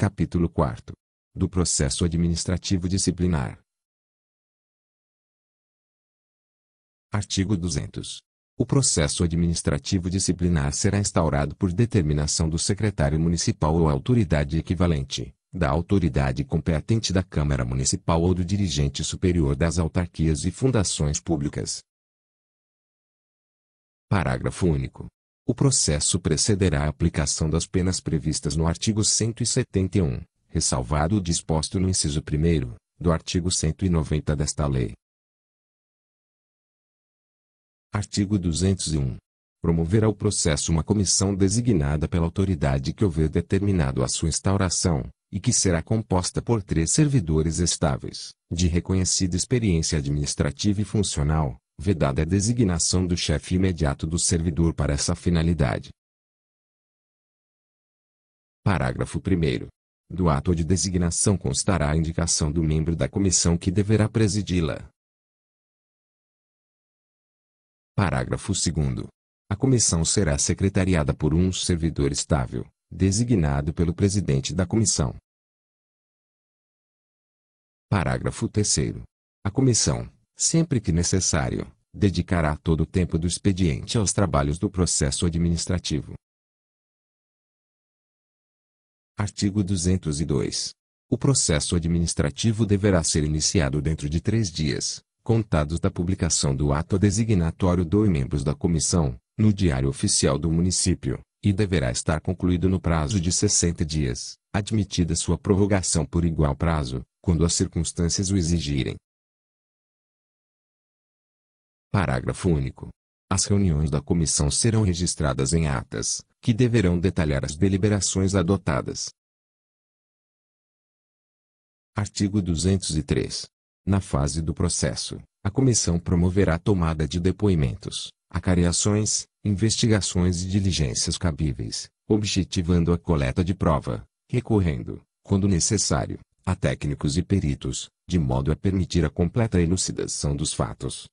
Capítulo 4 Do processo administrativo disciplinar. Artigo 200. O processo administrativo disciplinar será instaurado por determinação do secretário municipal ou autoridade equivalente, da autoridade competente da Câmara Municipal ou do dirigente superior das autarquias e fundações públicas. Parágrafo único. O processo precederá a aplicação das penas previstas no artigo 171, ressalvado o disposto no inciso 1 do artigo 190 desta lei. Artigo 201. Promoverá o processo uma comissão designada pela autoridade que houver determinado a sua instauração, e que será composta por três servidores estáveis, de reconhecida experiência administrativa e funcional, vedada a designação do chefe imediato do servidor para essa finalidade. Parágrafo 1. Do ato de designação constará a indicação do membro da comissão que deverá presidi-la. Parágrafo 2. A comissão será secretariada por um servidor estável, designado pelo presidente da comissão. Parágrafo 3. A comissão, sempre que necessário, dedicará todo o tempo do expediente aos trabalhos do processo administrativo. Artigo 202. O processo administrativo deverá ser iniciado dentro de três dias, contados da publicação do ato designatório dos membros da comissão, no Diário Oficial do Município, e deverá estar concluído no prazo de 60 dias, admitida sua prorrogação por igual prazo, quando as circunstâncias o exigirem. Parágrafo único. As reuniões da comissão serão registradas em atas, que deverão detalhar as deliberações adotadas. Artigo 203. Na fase do processo, a comissão promoverá a tomada de depoimentos, acariações, investigações e diligências cabíveis, objetivando a coleta de prova, recorrendo, quando necessário, a técnicos e peritos, de modo a permitir a completa elucidação dos fatos.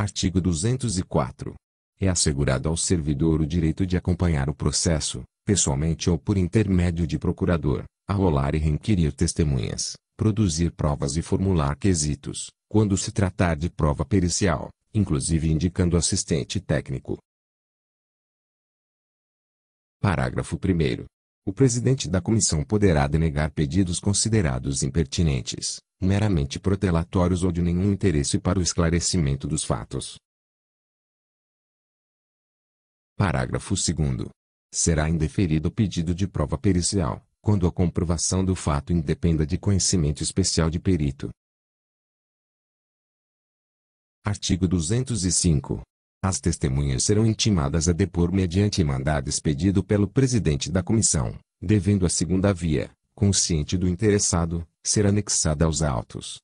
Artigo 204. É assegurado ao servidor o direito de acompanhar o processo, pessoalmente ou por intermédio de procurador, arrolar e requerir testemunhas, produzir provas e formular quesitos, quando se tratar de prova pericial, inclusive indicando assistente técnico. Parágrafo 1. O presidente da comissão poderá denegar pedidos considerados impertinentes, meramente protelatórios ou de nenhum interesse para o esclarecimento dos fatos. Parágrafo 2. Será indeferido o pedido de prova pericial, quando a comprovação do fato independa de conhecimento especial de perito. Artigo 205. As testemunhas serão intimadas a depor mediante mandado expedido pelo presidente da comissão, devendo a segunda via, consciente do interessado, ser anexada aos autos.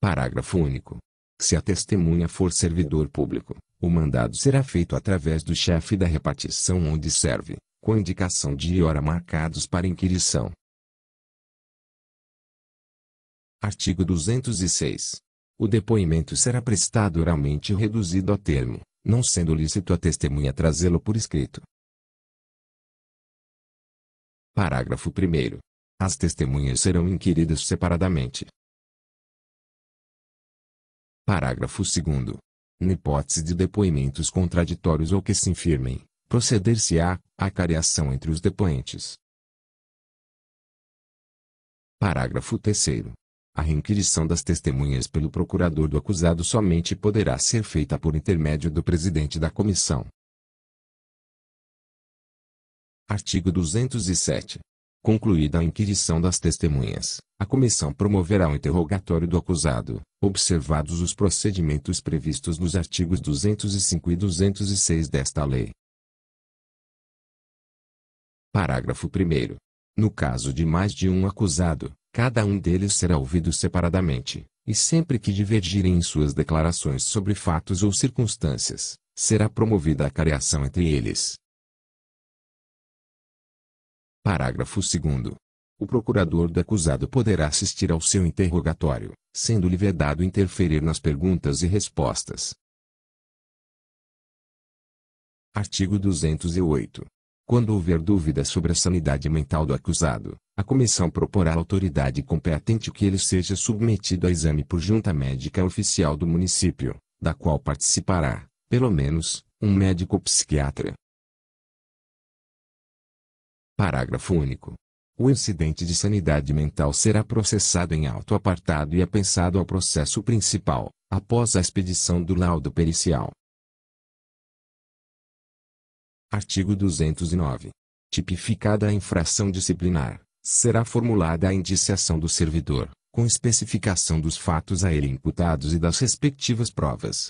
Parágrafo único. Se a testemunha for servidor público, o mandado será feito através do chefe da repartição onde serve, com indicação de hora marcados para inquirição. Artigo 206. O depoimento será prestado oralmente reduzido a termo, não sendo lícito a testemunha trazê-lo por escrito. Parágrafo 1 As testemunhas serão inquiridas separadamente. Parágrafo 2 Na hipótese de depoimentos contraditórios ou que se infirmem, proceder-se-á à careação entre os depoentes. Parágrafo 3 a inquirição das testemunhas pelo procurador do acusado somente poderá ser feita por intermédio do presidente da comissão. Artigo 207. Concluída a inquirição das testemunhas, a comissão promoverá o interrogatório do acusado, observados os procedimentos previstos nos artigos 205 e 206 desta lei. Parágrafo 1. No caso de mais de um acusado, cada um deles será ouvido separadamente, e sempre que divergirem em suas declarações sobre fatos ou circunstâncias, será promovida a careação entre eles, Parágrafo 2 O procurador do acusado poderá assistir ao seu interrogatório, sendo-lhe vedado interferir nas perguntas e respostas. Artigo 208. Quando houver dúvidas sobre a sanidade mental do acusado, a comissão proporá à autoridade competente que ele seja submetido a exame por junta médica oficial do município, da qual participará, pelo menos, um médico psiquiatra, Parágrafo único. O incidente de sanidade mental será processado em auto apartado e apensado é ao processo principal, após a expedição do laudo pericial. Artigo 209. Tipificada a infração disciplinar, será formulada a indiciação do servidor, com especificação dos fatos a ele imputados e das respectivas provas.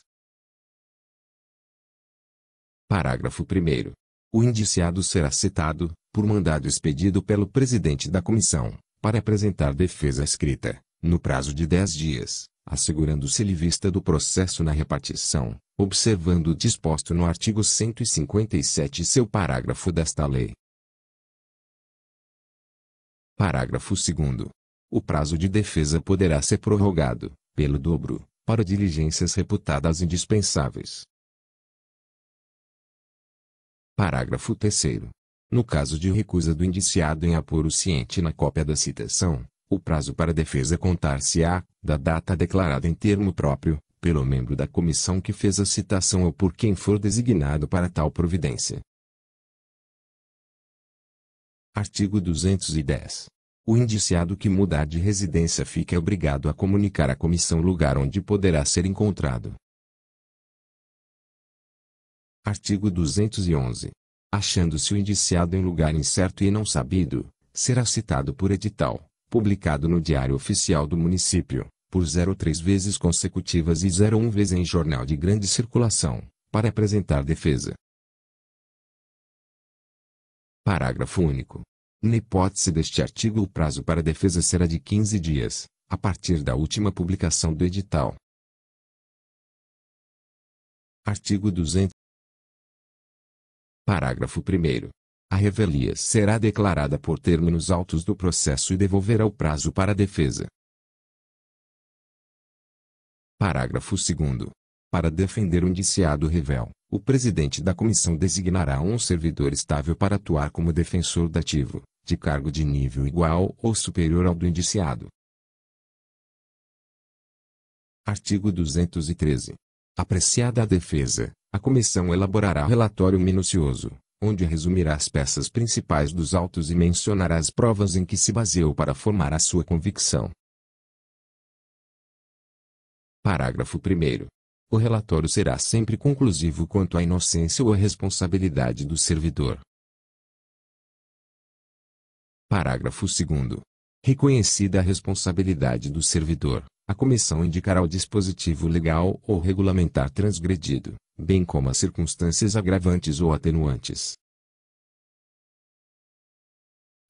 Parágrafo 1 o indiciado será citado, por mandado expedido pelo presidente da comissão, para apresentar defesa escrita, no prazo de 10 dias, assegurando-se-lhe vista do processo na repartição, observando o disposto no artigo 157 e seu parágrafo desta lei. Parágrafo 2 O prazo de defesa poderá ser prorrogado, pelo dobro, para diligências reputadas indispensáveis, Parágrafo 3 No caso de recusa do indiciado em apor o ciente na cópia da citação, o prazo para defesa contar-se-á, da data declarada em termo próprio, pelo membro da comissão que fez a citação ou por quem for designado para tal providência. Artigo 210. O indiciado que mudar de residência fica obrigado a comunicar à comissão o lugar onde poderá ser encontrado. Artigo 211. Achando-se o indiciado em lugar incerto e não sabido, será citado por edital, publicado no Diário Oficial do Município, por 03 vezes consecutivas e 01 vez em jornal de grande circulação, para apresentar defesa. Parágrafo único. Na hipótese deste artigo o prazo para defesa será de 15 dias, a partir da última publicação do edital. Artigo 200 Parágrafo 1 A revelia será declarada por términos altos do processo e devolverá o prazo para a defesa. Parágrafo 2 Para defender o indiciado revel, o presidente da comissão designará um servidor estável para atuar como defensor dativo, de cargo de nível igual ou superior ao do indiciado. Artigo 213. Apreciada a defesa, a comissão elaborará relatório minucioso, onde resumirá as peças principais dos autos e mencionará as provas em que se baseou para formar a sua convicção. Parágrafo 1. O relatório será sempre conclusivo quanto à inocência ou à responsabilidade do servidor. Parágrafo 2. Reconhecida a responsabilidade do servidor, a comissão indicará o dispositivo legal ou regulamentar transgredido, bem como as circunstâncias agravantes ou atenuantes.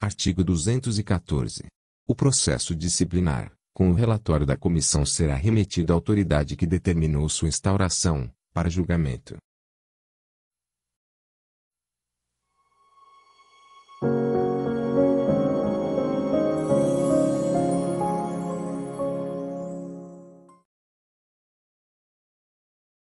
Artigo 214. O processo disciplinar, com o relatório da comissão será remetido à autoridade que determinou sua instauração, para julgamento.